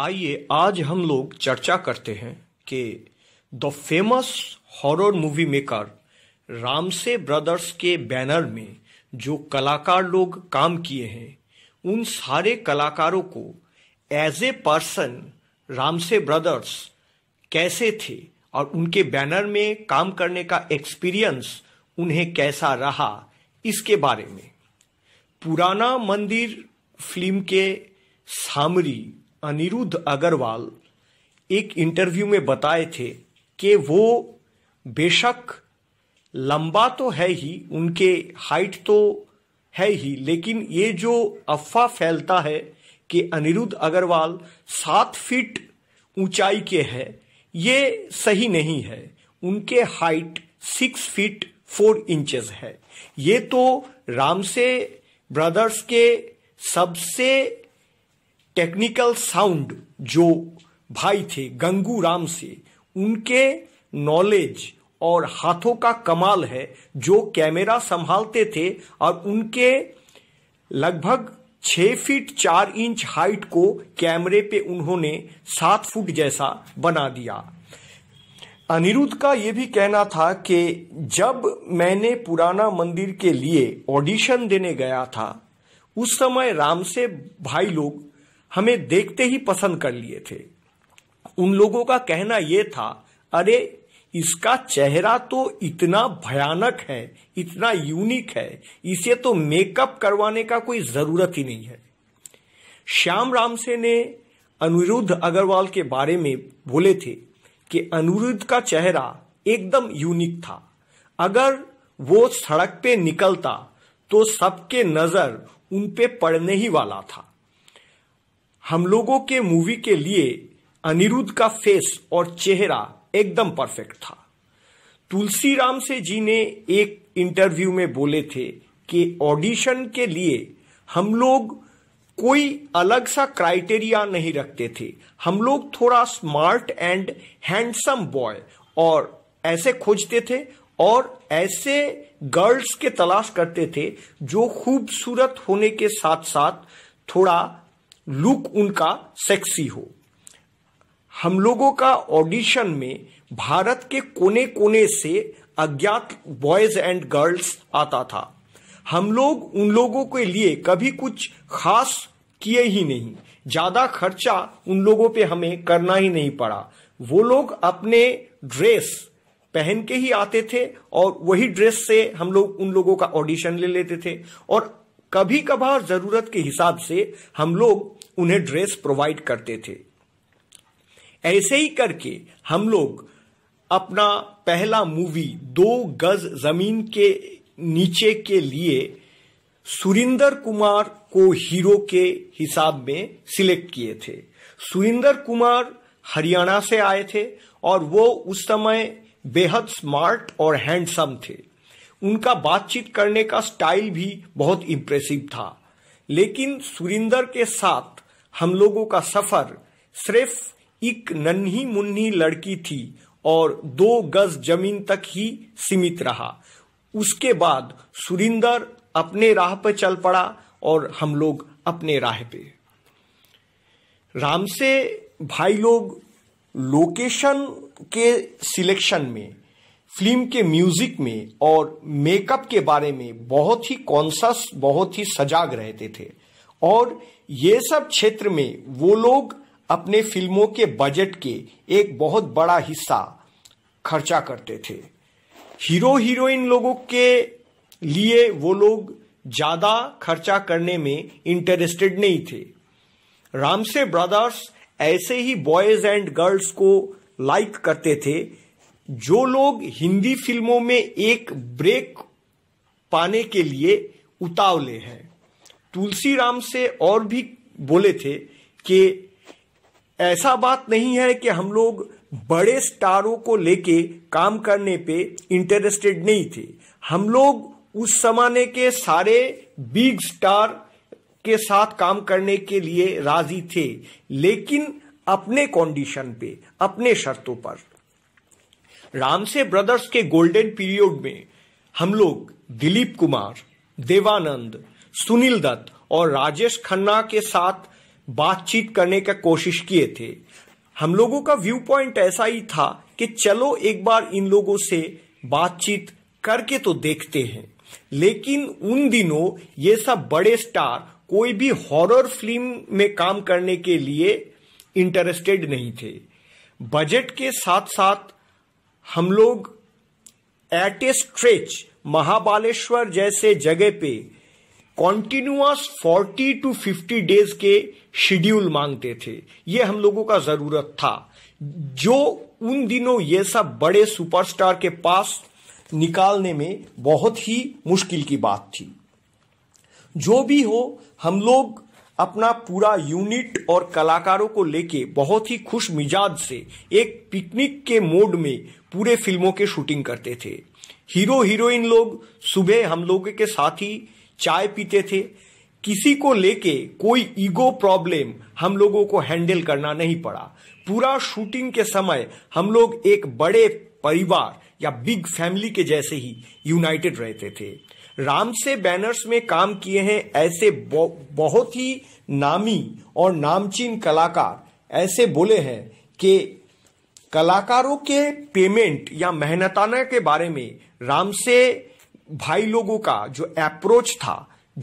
आइए आज हम लोग चर्चा करते हैं कि the famous horror movie maker Ramsay brothers के बैनर में जो कलाकार लोग काम किए हैं उन सारे कलाकारों को as a person Ramsay brothers कैसे थे और उनके बैनर में काम करने का एक्सपीरियंस उन्हें कैसा रहा इसके बारे में पुराना मंदिर फिल्म के सामरी अनिरुद्ध अग्रवाल एक इंटरव्यू में बताए थे कि वो बेशक लंबा तो है ही उनके हाइट तो है ही लेकिन ये जो अफवाह फैलता है कि अनिरुद्ध अग्रवाल सात फीट ऊंचाई के है ये सही नहीं है उनके height six feet four inches है ये तो रामसे ब्रदर्स के सबसे टेक्निकल साउंड जो भाई थे गंगू राम से उनके नॉलेज और हाथों का कमाल है जो कैमरा संभालते थे और उनके लगभग छ फीट चार इंच हाइट को कैमरे पे उन्होंने सात फुट जैसा बना दिया अनिरुद्ध का यह भी कहना था कि जब मैंने पुराना मंदिर के लिए ऑडिशन देने गया था उस समय राम से भाई लोग हमें देखते ही पसंद कर लिए थे उन लोगों का कहना यह था अरे इसका चेहरा तो इतना भयानक है इतना यूनिक है इसे तो मेकअप करवाने का कोई जरूरत ही नहीं है श्याम रामसे ने अनिरुद्ध अग्रवाल के बारे में बोले थे कि अनिरुद्ध का चेहरा एकदम यूनिक था अगर वो सड़क पे निकलता तो सबके नजर उन पे पड़ने ही वाला था हम लोगों के मूवी के लिए अनिरुद्ध का फेस और चेहरा एकदम परफेक्ट था तुलसीराम से जी ने एक इंटरव्यू में बोले थे कि ऑडिशन के लिए हम लोग कोई अलग सा क्राइटेरिया नहीं रखते थे हम लोग थोड़ा स्मार्ट एंड हैंडसम बॉय और ऐसे खोजते थे और ऐसे गर्ल्स के तलाश करते थे जो खूबसूरत होने के साथ साथ थोड़ा लुक उनका सेक्सी हो हम लोगों का ऑडिशन में भारत के कोने कोने से अज्ञात बॉयज एंड गर्ल्स आता था हम लोग उन लोगों के लिए कभी कुछ खास किए ही नहीं ज़्यादा खर्चा उन लोगों पे हमें करना ही नहीं पड़ा वो लोग अपने ड्रेस पहन के ही आते थे और वही ड्रेस से हम लोग उन लोगों का ऑडिशन ले लेते थे और कभी कभार ज़रूरत के हिसाब से हम लोग उन्हें ड्रेस प्रोवाइड करते थे ऐसे ही करके हम लोग अपना पहला मूवी दो गज जमीन के नीचे के लिए सुरिंदर कुमार को हीरो के हिसाब में सिलेक्ट किए थे सुरिंदर कुमार हरियाणा से आए थे और वो उस समय बेहद स्मार्ट और हैंडसम थे उनका बातचीत करने का स्टाइल भी बहुत इम्प्रेसिव था लेकिन सुरिंदर के साथ हम लोगों का सफर सिर्फ एक नन्ही मुन्नी लड़की थी और दो गज जमीन तक ही सीमित रहा उसके बाद सुरिंदर अपने राह पर चल पड़ा और हम लोग अपने राह पे राम से भाई लोग लोकेशन के सिलेक्शन में फिल्म के म्यूजिक में और मेकअप के बारे में बहुत ही कॉन्सस बहुत ही सजाग रहते थे और ये सब क्षेत्र में वो लोग अपने फिल्मों के बजट के एक बहुत बड़ा हिस्सा खर्चा करते थे हीरो हीरोइन लोगों के लिए वो लोग ज़्यादा खर्चा करने में इंटरेस्टेड नहीं थे रामसे ब्रदर्स ऐसे ही बॉयज़ एंड गर्ल्स को लाइक करते थे जो लोग हिंदी फिल्मों में एक ब्रेक पाने के लिए उतावले हैं तुलसीराम से और भी बोले थे कि ऐसा बात नहीं है कि हम लोग बड़े स्टारों को लेके काम करने पे इंटरेस्टेड नहीं थे हम लोग उस जमाने के सारे बिग स्टार के साथ काम करने के लिए राजी थे लेकिन अपने कंडीशन पे अपने शर्तों पर रामसे ब्रदर्स के गोल्डन पीरियड में हम लोग दिलीप कुमार देवानंद सुनील दत्त और राजेश खन्ना के साथ बातचीत करने का कोशिश किए थे हम लोगों का व्यू पॉइंट ऐसा ही था कि चलो एक बार इन लोगों से बातचीत करके तो देखते हैं लेकिन उन दिनों ये सब बड़े स्टार कोई भी हॉरर फिल्म में काम करने के लिए इंटरेस्टेड नहीं थे बजट के साथ साथ हम लोग एट ए स्ट्रेच महाबालेश्वर जैसे जगह पे कॉन्टिन्यूस 40 टू 50 डेज के शेड्यूल मांगते थे ये हम लोगों का जरूरत था जो उन दिनों ये सब बड़े सुपरस्टार के पास निकालने में बहुत ही मुश्किल की बात थी जो भी हो हम लोग अपना पूरा यूनिट और कलाकारों को लेके बहुत ही खुश मिजाज से एक पिकनिक के मोड में पूरे फिल्मों के शूटिंग करते थे हीरो हीरोइन लोग सुबह हम लोगों के साथ ही चाय पीते थे किसी को लेके कोई ईगो प्रॉब्लम हम लोगों को हैंडल करना नहीं पड़ा पूरा शूटिंग के समय हम लोग एक बड़े परिवार या बिग फैमिली के जैसे ही यूनाइटेड रहते थे राम से बैनर्स में काम किए हैं ऐसे बहुत ही नामी और नामचीन कलाकार ऐसे बोले हैं कि कलाकारों के पेमेंट या मेहनताना के बारे में राम से भाई लोगों का जो अप्रोच था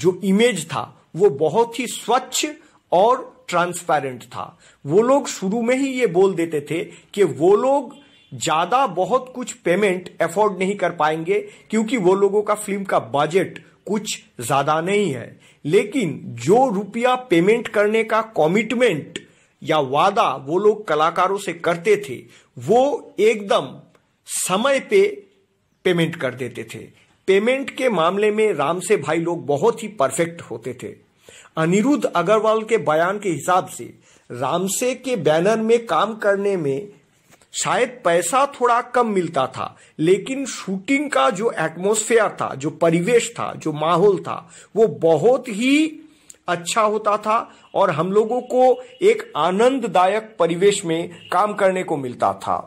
जो इमेज था वो बहुत ही स्वच्छ और ट्रांसपेरेंट था वो लोग शुरू में ही ये बोल देते थे कि वो लोग ज्यादा बहुत कुछ पेमेंट अफोर्ड नहीं कर पाएंगे क्योंकि वो लोगों का फिल्म का बजट कुछ ज्यादा नहीं है लेकिन जो रुपया पेमेंट करने का कमिटमेंट या वादा वो लोग कलाकारों से करते थे वो एकदम समय पे पेमेंट कर देते थे पेमेंट के मामले में राम से भाई लोग बहुत ही परफेक्ट होते थे अनिरुद्ध अग्रवाल के बयान के हिसाब से रामसे के बैनर में काम करने में शायद पैसा थोड़ा कम मिलता था लेकिन शूटिंग का जो एटमोसफेयर था जो परिवेश था जो माहौल था वो बहुत ही अच्छा होता था और हम लोगों को एक आनंददायक परिवेश में काम करने को मिलता था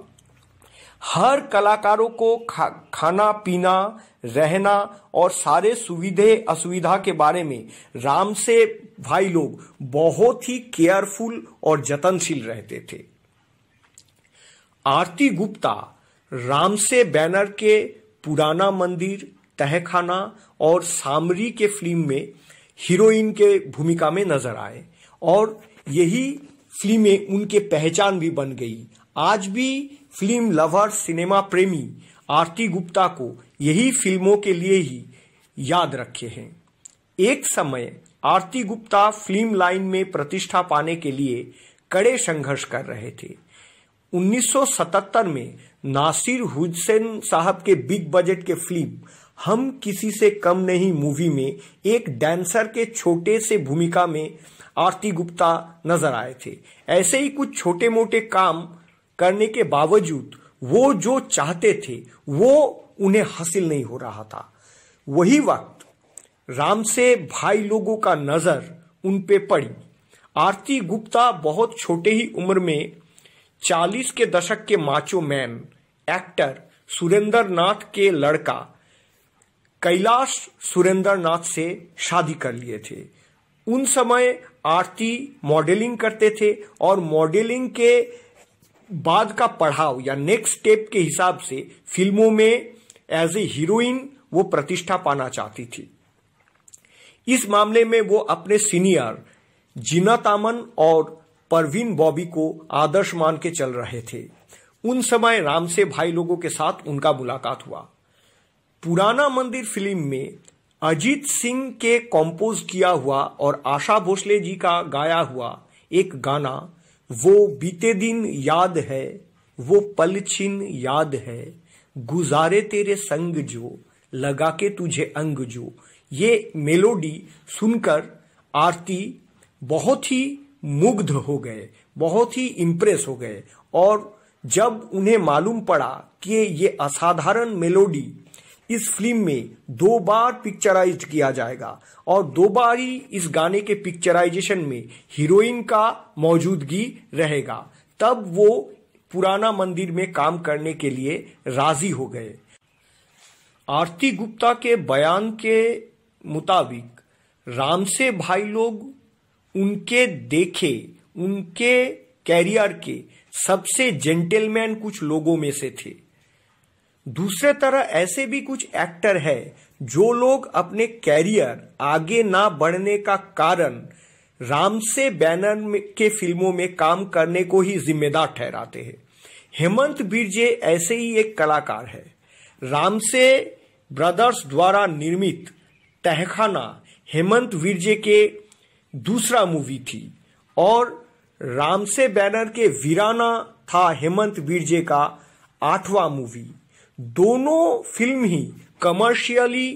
हर कलाकारों को खा, खाना पीना रहना और सारे सुविधे असुविधा के बारे में राम से भाई लोग बहुत ही केयरफुल और जतनशील रहते थे आरती गुप्ता राम से बैनर के पुराना मंदिर तहखाना और सामरी के फिल्म में हीरोइन के भूमिका में नजर आए और यही फिल्में उनके पहचान भी बन गई आज भी फिल्म लवर सिनेमा प्रेमी आरती गुप्ता को यही फिल्मों के लिए ही याद रखे हैं एक समय आरती गुप्ता फिल्म लाइन में प्रतिष्ठा पाने के लिए कड़े संघर्ष कर रहे थे 1977 में नासिर हुसैन साहब के बिग बजट के फिल्म हम किसी से कम नहीं मूवी में एक डांसर के छोटे से भूमिका में आरती गुप्ता नजर आए थे ऐसे ही कुछ छोटे मोटे काम करने के बावजूद वो जो चाहते थे वो उन्हें हासिल नहीं हो रहा था वही वक्त राम से भाई लोगों का नज़र उन पे पड़ी आरती गुप्ता बहुत छोटे ही उम्र में चालीस के दशक के macho man actor Surendra Nath के लड़का कैलाश सुरेंद्र नाथ से शादी कर लिए थे उन समय आरती मॉडलिंग करते थे और मॉडलिंग के बाद का पढ़ाव या नेक्स्ट स्टेप के हिसाब से फिल्मों में एज ए हीरोइन वो प्रतिष्ठा पाना चाहती थी इस मामले में वो अपने सीनियर जीना तामन और परवीन बॉबी को आदर्श मान के चल रहे थे उन समय राम से भाई लोगों के साथ उनका मुलाकात हुआ पुराना मंदिर फिल्म में अजीत सिंह के कंपोज किया हुआ और आशा भोसले जी का गाया हुआ एक गाना वो बीते दिन याद है वो पल छिन याद है गुजारे तेरे संग जो लगा के तुझे अंग जो ये मेलोडी सुनकर आरती बहुत ही मुग्ध हो गए बहुत ही इम्प्रेस हो गए और जब उन्हें मालूम पड़ा कि ये असाधारण मेलोडी इस फिल्म में दो बार पिक्चराइज किया जाएगा और दो बार ही इस गाने के पिक्चराइजेशन में हीरोइन का मौजूदगी रहेगा तब वो पुराना मंदिर में काम करने के लिए राजी हो गए आरती गुप्ता के बयान के मुताबिक राम से भाई लोग उनके देखे उनके कैरियर के सबसे जेंटलमैन कुछ लोगों में से थे दूसरे तरह ऐसे भी कुछ एक्टर है जो लोग अपने कैरियर आगे ना बढ़ने का कारण राम से बैनर के फिल्मों में काम करने को ही जिम्मेदार ठहराते हैं हेमंत बिरजे ऐसे ही एक कलाकार है रामसे ब्रदर्स द्वारा निर्मित तहखाना हेमंत बिरजे के दूसरा मूवी थी और रामसे बैनर के वीराना था हेमंत बिरजे का आठवां मूवी दोनों फिल्म ही कमर्शियली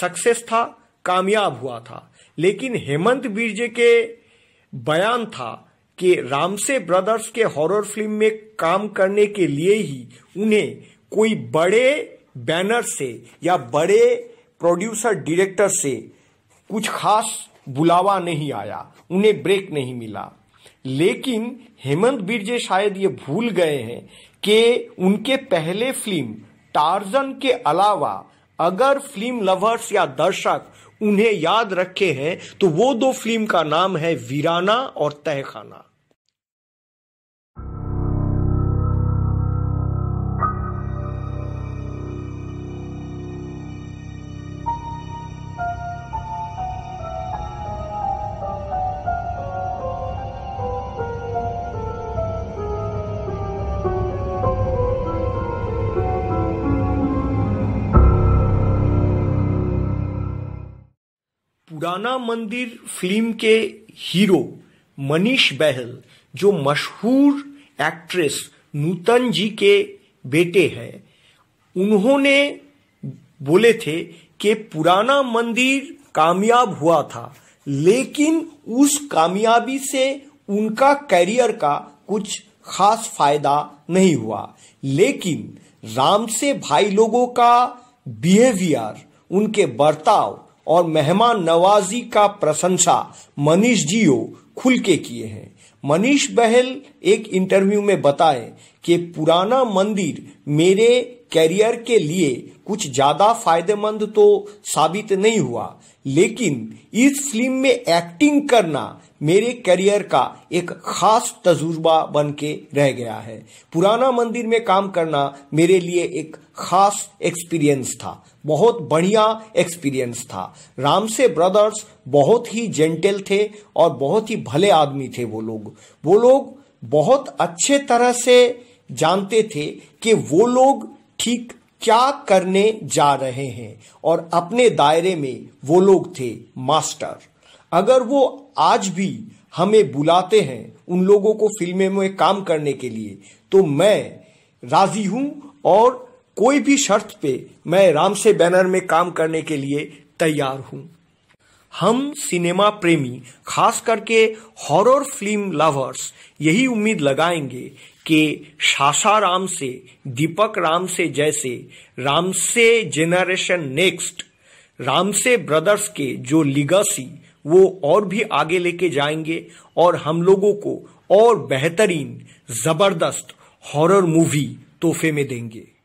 सक्सेस था कामयाब हुआ था लेकिन हेमंत बीरजे के बयान था कि रामसे ब्रदर्स के हॉरर फिल्म में काम करने के लिए ही उन्हें कोई बड़े बैनर से या बड़े प्रोड्यूसर डायरेक्टर से कुछ खास बुलावा नहीं आया उन्हें ब्रेक नहीं मिला लेकिन हेमंत बिरजे शायद ये भूल गए हैं कि उनके पहले फिल्म टार्जन के अलावा अगर फिल्म लवर्स या दर्शक उन्हें याद रखे हैं तो वो दो फिल्म का नाम है वीराना और तहखाना पुराना मंदिर फिल्म के हीरो मनीष बहल जो मशहूर एक्ट्रेस नूतन जी के बेटे हैं उन्होंने बोले थे कि पुराना मंदिर कामयाब हुआ था लेकिन उस कामयाबी से उनका करियर का कुछ खास फायदा नहीं हुआ लेकिन राम से भाई लोगों का बिहेवियर उनके बर्ताव और मेहमान नवाजी का प्रशंसा मनीष जीओ खुल के किए हैं मनीष बहल एक इंटरव्यू में बताए कि पुराना मंदिर मेरे कैरियर के लिए कुछ ज़्यादा फायदेमंद तो साबित नहीं हुआ लेकिन इस फिल्म में एक्टिंग करना मेरे करियर का एक खास तजुर्बा बन के रह गया है पुराना मंदिर में काम करना मेरे लिए एक खास एक्सपीरियंस था बहुत बढ़िया एक्सपीरियंस था रामसे ब्रदर्स बहुत ही जेंटल थे और बहुत ही भले आदमी थे वो लोग वो लोग बहुत अच्छे तरह से जानते थे कि वो लोग ठीक क्या करने जा रहे हैं और अपने दायरे में वो लोग थे मास्टर अगर वो आज भी हमें बुलाते हैं उन लोगों को फिल्में में काम करने के लिए तो मैं राजी हूं और कोई भी शर्त पे मैं राम से बैनर में काम करने के लिए तैयार हूं हम सिनेमा प्रेमी खास करके हॉरर फिल्म लवर्स यही उम्मीद लगाएंगे कि राम से दीपक राम से जैसे राम से जेनरेशन नेक्स्ट राम से ब्रदर्स के जो लिगसी वो और भी आगे लेके जाएंगे और हम लोगों को और बेहतरीन जबरदस्त हॉरर मूवी तोहफे में देंगे